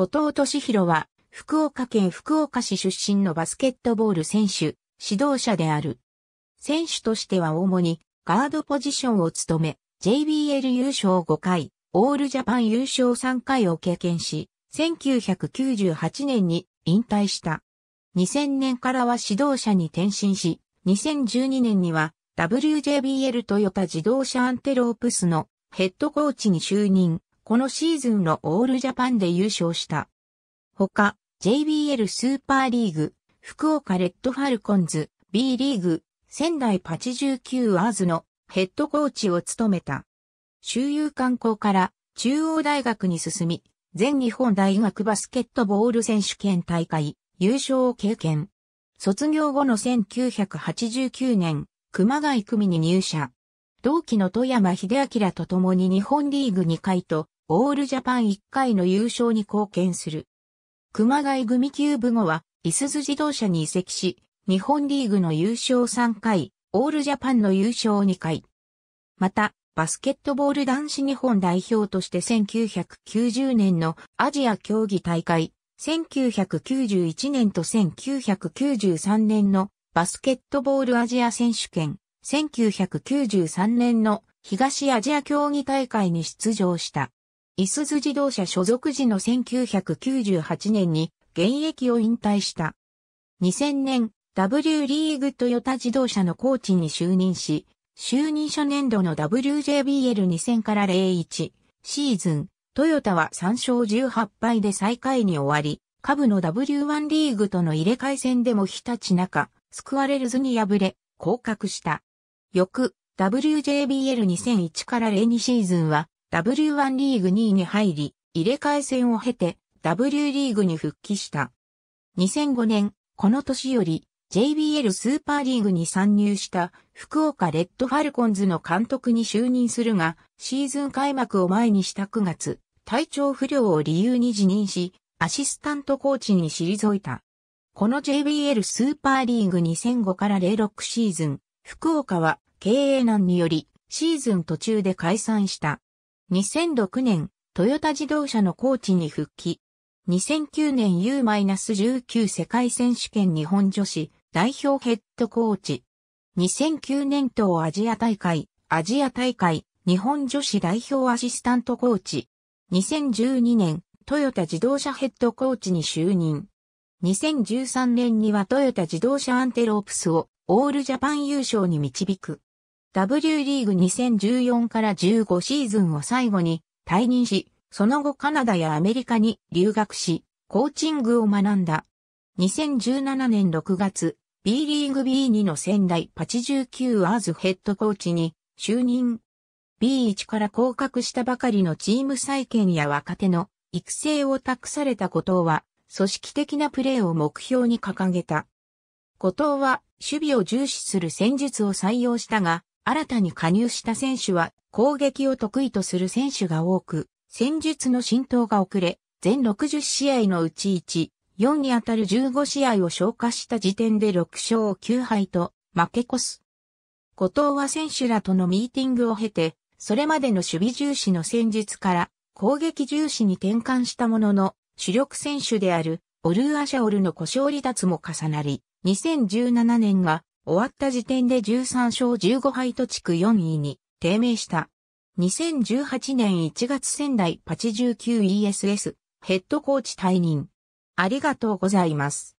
後藤俊弘は、福岡県福岡市出身のバスケットボール選手、指導者である。選手としては主にガードポジションを務め、JBL 優勝5回、オールジャパン優勝3回を経験し、1998年に引退した。2000年からは指導者に転身し、2012年には WJBL トヨタ自動車アンテロープスのヘッドコーチに就任。このシーズンのオールジャパンで優勝した。他、JBL スーパーリーグ、福岡レッドファルコンズ、B リーグ、仙台パチ19アーズのヘッドコーチを務めた。周遊観光から中央大学に進み、全日本大学バスケットボール選手権大会優勝を経験。卒業後の1989年、熊谷組に入社。同期の富山秀明と共に日本リーグ2回とオールジャパン1回の優勝に貢献する。熊谷組キューブ後は、いすズ自動車に移籍し、日本リーグの優勝3回、オールジャパンの優勝2回。また、バスケットボール男子日本代表として1990年のアジア競技大会、1991年と1993年のバスケットボールアジア選手権、1993年の東アジア競技大会に出場した。イスズ自動車所属時の1998年に現役を引退した。2000年、W リーグトヨタ自動車のコーチに就任し、就任初年度の WJBL2000 から01シーズン、トヨタは3勝18敗で最下位に終わり、下部の W1 リーグとの入れ替え戦でも日立中、救われるずに敗れ、降格した。翌、WJBL2001 から02シーズンは、W1 リーグ2位に入り、入れ替え戦を経て W リーグに復帰した。2005年、この年より JBL スーパーリーグに参入した福岡レッドファルコンズの監督に就任するが、シーズン開幕を前にした9月、体調不良を理由に辞任し、アシスタントコーチに退いた。この JBL スーパーリーグ2005から06シーズン、福岡は経営難によりシーズン途中で解散した。2006年、トヨタ自動車のコーチに復帰。2009年 U-19 世界選手権日本女子代表ヘッドコーチ。2009年東アジア大会、アジア大会日本女子代表アシスタントコーチ。2012年、トヨタ自動車ヘッドコーチに就任。2013年にはトヨタ自動車アンテロープスをオールジャパン優勝に導く。W リーグ2014から15シーズンを最後に退任し、その後カナダやアメリカに留学し、コーチングを学んだ。2017年6月、B リーグ B2 の仙台8 9アーズヘッドコーチに就任。B1 から降格したばかりのチーム再建や若手の育成を託された後藤は、組織的なプレーを目標に掲げた。後藤は守備を重視する戦術を採用したが、新たに加入した選手は攻撃を得意とする選手が多く、戦術の浸透が遅れ、全60試合のうち1、4に当たる15試合を消化した時点で6勝9敗と負け越す。後藤は選手らとのミーティングを経て、それまでの守備重視の戦術から攻撃重視に転換したものの、主力選手であるオルーアシャオルの故障離脱も重なり、2017年が終わった時点で13勝15敗と地区4位に低迷した。2018年1月仙台 89ESS ヘッドコーチ退任。ありがとうございます。